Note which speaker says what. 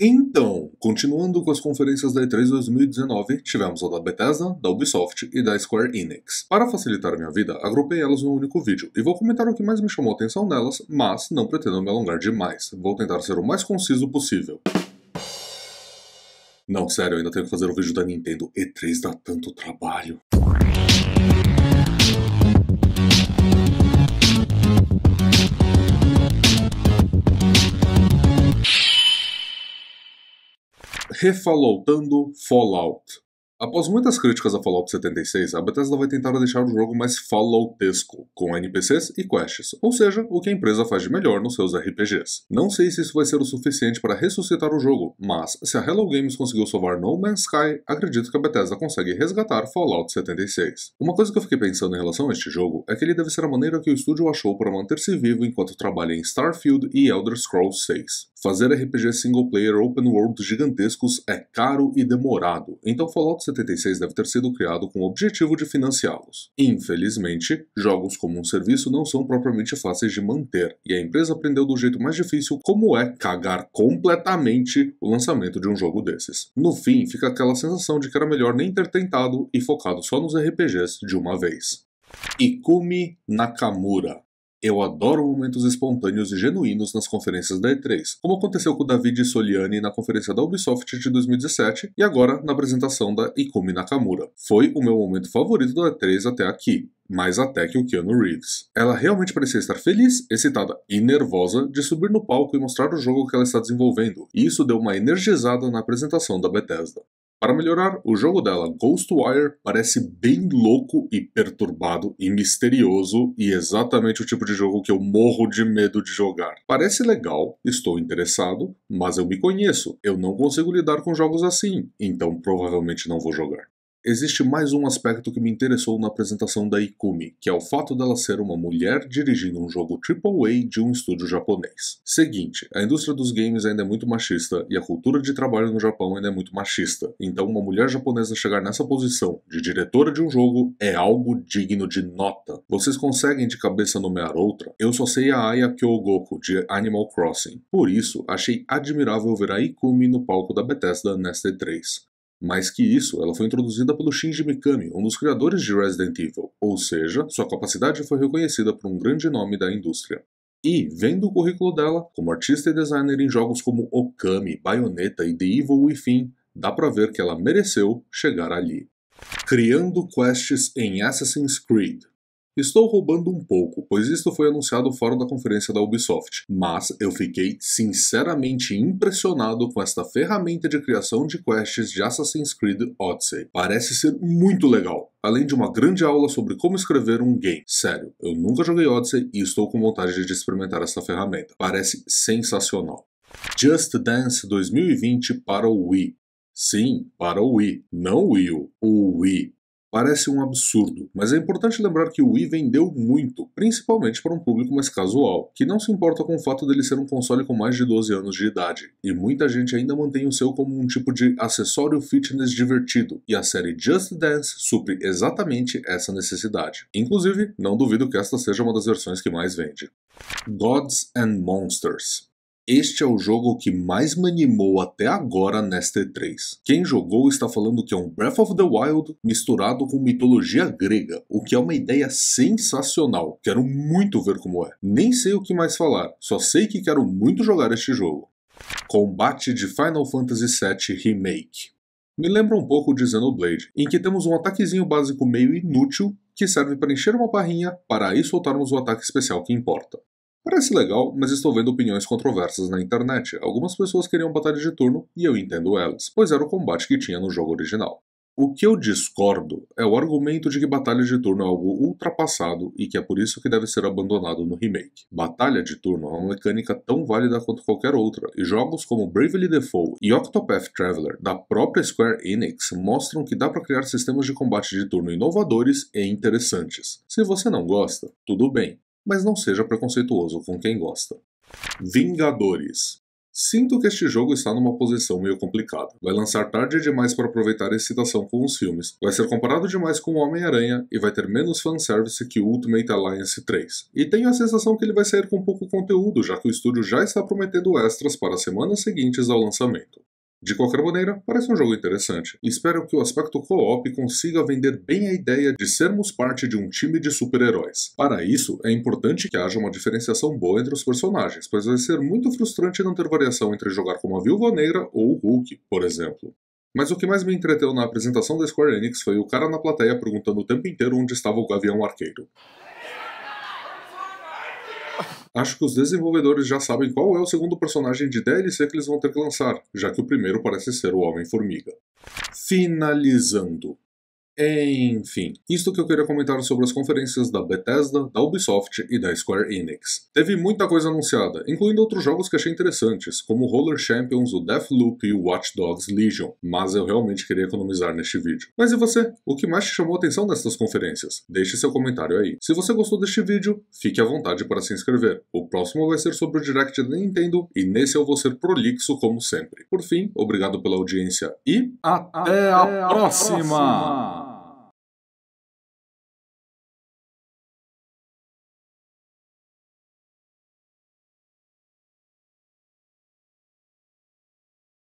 Speaker 1: Então, continuando com as conferências da E3 2019, tivemos a da Bethesda, da Ubisoft e da Square Enix. Para facilitar minha vida, agrupei elas num único vídeo e vou comentar o que mais me chamou a atenção nelas, mas não pretendo me alongar demais. Vou tentar ser o mais conciso possível. Não, sério, ainda tenho que fazer o um vídeo da Nintendo. E3 dá tanto trabalho. refalloutando Fallout. Após muitas críticas a Fallout 76, a Bethesda vai tentar deixar o jogo mais Falloutesco, com NPCs e quests, ou seja, o que a empresa faz de melhor nos seus RPGs. Não sei se isso vai ser o suficiente para ressuscitar o jogo, mas se a Hello Games conseguiu salvar No Man's Sky, acredito que a Bethesda consegue resgatar Fallout 76. Uma coisa que eu fiquei pensando em relação a este jogo é que ele deve ser a maneira que o estúdio achou para manter-se vivo enquanto trabalha em Starfield e Elder Scrolls 6. Fazer RPG single player open world gigantescos é caro e demorado, então Fallout 76 deve ter sido criado com o objetivo de financiá-los. Infelizmente, jogos como um serviço não são propriamente fáceis de manter, e a empresa aprendeu do jeito mais difícil como é cagar completamente o lançamento de um jogo desses. No fim, fica aquela sensação de que era melhor nem ter tentado e focado só nos RPGs de uma vez. Ikumi Nakamura eu adoro momentos espontâneos e genuínos nas conferências da E3, como aconteceu com David Soliani na conferência da Ubisoft de 2017 e agora na apresentação da Ikumi Nakamura. Foi o meu momento favorito da E3 até aqui mais até que o Keanu Reeves. Ela realmente parecia estar feliz, excitada e nervosa de subir no palco e mostrar o jogo que ela está desenvolvendo, e isso deu uma energizada na apresentação da Bethesda. Para melhorar, o jogo dela, Ghostwire, parece bem louco e perturbado e misterioso e exatamente o tipo de jogo que eu morro de medo de jogar. Parece legal, estou interessado, mas eu me conheço, eu não consigo lidar com jogos assim, então provavelmente não vou jogar existe mais um aspecto que me interessou na apresentação da Ikumi, que é o fato dela ser uma mulher dirigindo um jogo AAA de um estúdio japonês. Seguinte, a indústria dos games ainda é muito machista e a cultura de trabalho no Japão ainda é muito machista, então uma mulher japonesa chegar nessa posição de diretora de um jogo é algo digno de nota. Vocês conseguem de cabeça nomear outra? Eu só sei a Aya Kyogoku de Animal Crossing. Por isso, achei admirável ver a Ikumi no palco da Bethesda nesta E3. Mais que isso, ela foi introduzida pelo Shinji Mikami, um dos criadores de Resident Evil, ou seja, sua capacidade foi reconhecida por um grande nome da indústria. E, vendo o currículo dela, como artista e designer em jogos como Okami, Bayonetta e The Evil Within, dá pra ver que ela mereceu chegar ali. Criando quests em Assassin's Creed. Estou roubando um pouco, pois isto foi anunciado fora da conferência da Ubisoft, mas eu fiquei sinceramente impressionado com esta ferramenta de criação de quests de Assassin's Creed Odyssey. Parece ser muito legal, além de uma grande aula sobre como escrever um game. Sério, eu nunca joguei Odyssey e estou com vontade de experimentar esta ferramenta. Parece sensacional. Just Dance 2020 para o Wii. Sim, para o Wii, não Wii U, o Wii. Parece um absurdo, mas é importante lembrar que o Wii vendeu muito, principalmente para um público mais casual, que não se importa com o fato dele ser um console com mais de 12 anos de idade, e muita gente ainda mantém o seu como um tipo de acessório fitness divertido, e a série Just Dance supre exatamente essa necessidade. Inclusive, não duvido que esta seja uma das versões que mais vende. Gods and Monsters este é o jogo que mais me animou até agora nesta E3. Quem jogou está falando que é um Breath of the Wild misturado com mitologia grega, o que é uma ideia sensacional. Quero muito ver como é. Nem sei o que mais falar, só sei que quero muito jogar este jogo. Combate de Final Fantasy VII Remake. Me lembra um pouco de Xenoblade, em que temos um ataquezinho básico meio inútil que serve para encher uma barrinha para aí soltarmos o ataque especial que importa. Parece legal, mas estou vendo opiniões controversas na internet. Algumas pessoas queriam batalha de turno e eu entendo elas, pois era o combate que tinha no jogo original. O que eu discordo é o argumento de que batalha de turno é algo ultrapassado e que é por isso que deve ser abandonado no remake. Batalha de turno é uma mecânica tão válida quanto qualquer outra, e jogos como Bravely Default e Octopath Traveler da própria Square Enix mostram que dá para criar sistemas de combate de turno inovadores e interessantes. Se você não gosta, tudo bem, mas não seja preconceituoso com quem gosta. Vingadores. Sinto que este jogo está numa posição meio complicada. Vai lançar tarde demais para aproveitar a excitação com os filmes, vai ser comparado demais com Homem-Aranha e vai ter menos fanservice que Ultimate Alliance 3. E tenho a sensação que ele vai sair com pouco conteúdo, já que o estúdio já está prometendo extras para as semanas seguintes ao lançamento. De qualquer maneira, parece um jogo interessante. Espero que o aspecto co-op consiga vender bem a ideia de sermos parte de um time de super-heróis. Para isso, é importante que haja uma diferenciação boa entre os personagens, pois vai ser muito frustrante não ter variação entre jogar como a Viúva Negra ou o Hulk, por exemplo. Mas o que mais me entreteu na apresentação da Square Enix foi o cara na plateia perguntando o tempo inteiro onde estava o Gavião Arqueiro. Acho que os desenvolvedores já sabem qual é o segundo personagem de DLC que eles vão ter que lançar, já que o primeiro parece ser o Homem-Formiga. Finalizando. Enfim, isto que eu queria comentar sobre as conferências da Bethesda, da Ubisoft e da Square Enix. Teve muita coisa anunciada, incluindo outros jogos que achei interessantes, como Roller Champions, o Deathloop e o Watch Dogs Legion, mas eu realmente queria economizar neste vídeo. Mas e você? O que mais te chamou a atenção nessas conferências? Deixe seu comentário aí. Se você gostou deste vídeo, fique à vontade para se inscrever. O próximo vai ser sobre o Direct da Nintendo e nesse eu vou ser prolixo como sempre. Por fim, obrigado pela audiência e até, até a, próxima. próxima.